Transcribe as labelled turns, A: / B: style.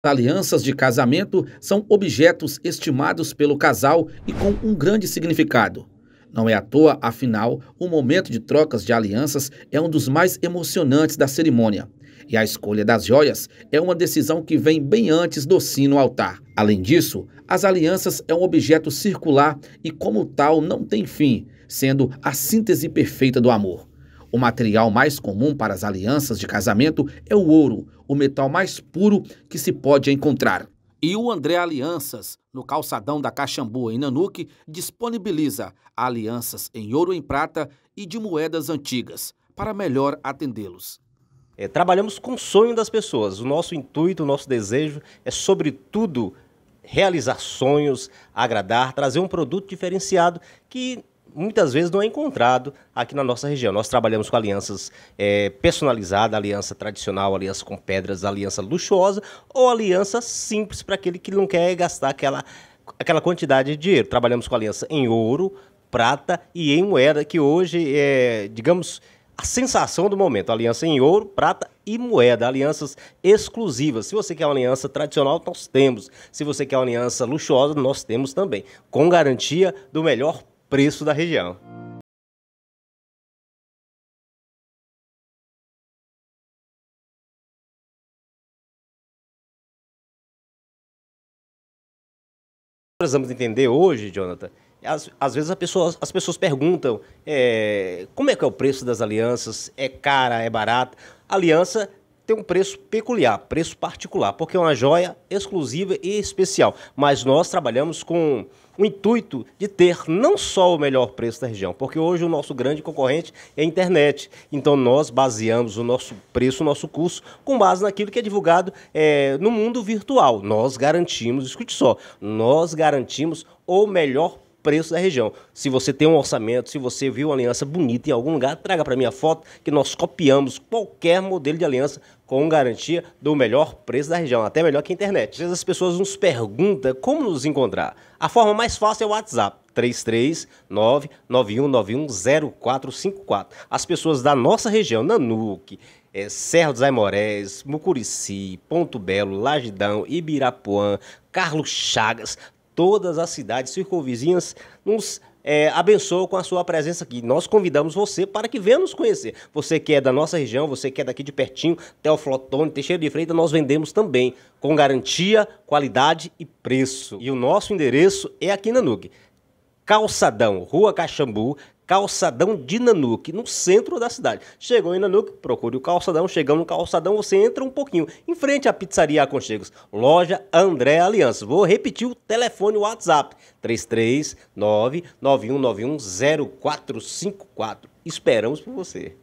A: Alianças de casamento são objetos estimados pelo casal e com um grande significado. Não é à toa, afinal, o momento de trocas de alianças é um dos mais emocionantes da cerimônia. E a escolha das joias é uma decisão que vem bem antes do sino altar. Além disso, as alianças é um objeto circular e, como tal, não tem fim, sendo a síntese perfeita do amor. O material mais comum para as alianças de casamento é o ouro, o metal mais puro que se pode encontrar. E o André Alianças, no calçadão da Caxambu, em Nanuque, disponibiliza alianças em ouro em prata e de moedas antigas, para melhor
B: atendê-los. É, trabalhamos com o sonho das pessoas. O nosso intuito, o nosso desejo é, sobretudo, realizar sonhos, agradar, trazer um produto diferenciado que muitas vezes não é encontrado aqui na nossa região. Nós trabalhamos com alianças é, personalizadas, aliança tradicional, aliança com pedras, aliança luxuosa ou aliança simples para aquele que não quer gastar aquela, aquela quantidade de dinheiro. Trabalhamos com aliança em ouro, prata e em moeda, que hoje é, digamos, a sensação do momento. Aliança em ouro, prata e moeda, alianças exclusivas. Se você quer uma aliança tradicional, nós temos. Se você quer uma aliança luxuosa, nós temos também. Com garantia do melhor preço da região. precisamos entender hoje, Jonathan, às, é às vezes pessoa, as pessoas perguntam é, como é que é o preço das alianças, é cara, é barata. Aliança tem um preço peculiar, preço particular, porque é uma joia exclusiva e especial. Mas nós trabalhamos com o intuito de ter não só o melhor preço da região, porque hoje o nosso grande concorrente é a internet. Então nós baseamos o nosso preço, o nosso curso, com base naquilo que é divulgado é, no mundo virtual. Nós garantimos, escute só, nós garantimos o melhor preço preço da região. Se você tem um orçamento, se você viu uma aliança bonita em algum lugar, traga para mim a foto que nós copiamos qualquer modelo de aliança com garantia do melhor preço da região, até melhor que a internet. Às vezes as pessoas nos perguntam como nos encontrar. A forma mais fácil é o WhatsApp. 33991910454. As pessoas da nossa região, Nanuque, é, Serra dos Aimorés, Mucurici, Ponto Belo, Lagidão, Ibirapuã, Carlos Chagas, todas as cidades circunvizinhas nos é, abençoa com a sua presença aqui. Nós convidamos você para que venha nos conhecer. Você que é da nossa região, você que é daqui de pertinho, Teoflotone, Teixeira de Freitas, nós vendemos também com garantia, qualidade e preço. E o nosso endereço é aqui na NUG. Calçadão, Rua Caxambu, Calçadão de Nanuque, no centro da cidade. Chegou em Nanuque, procure o calçadão. Chegando no calçadão, você entra um pouquinho. Em frente à pizzaria Aconchegos, loja André Aliança. Vou repetir o telefone o WhatsApp: 339 9191 0454. Esperamos por você.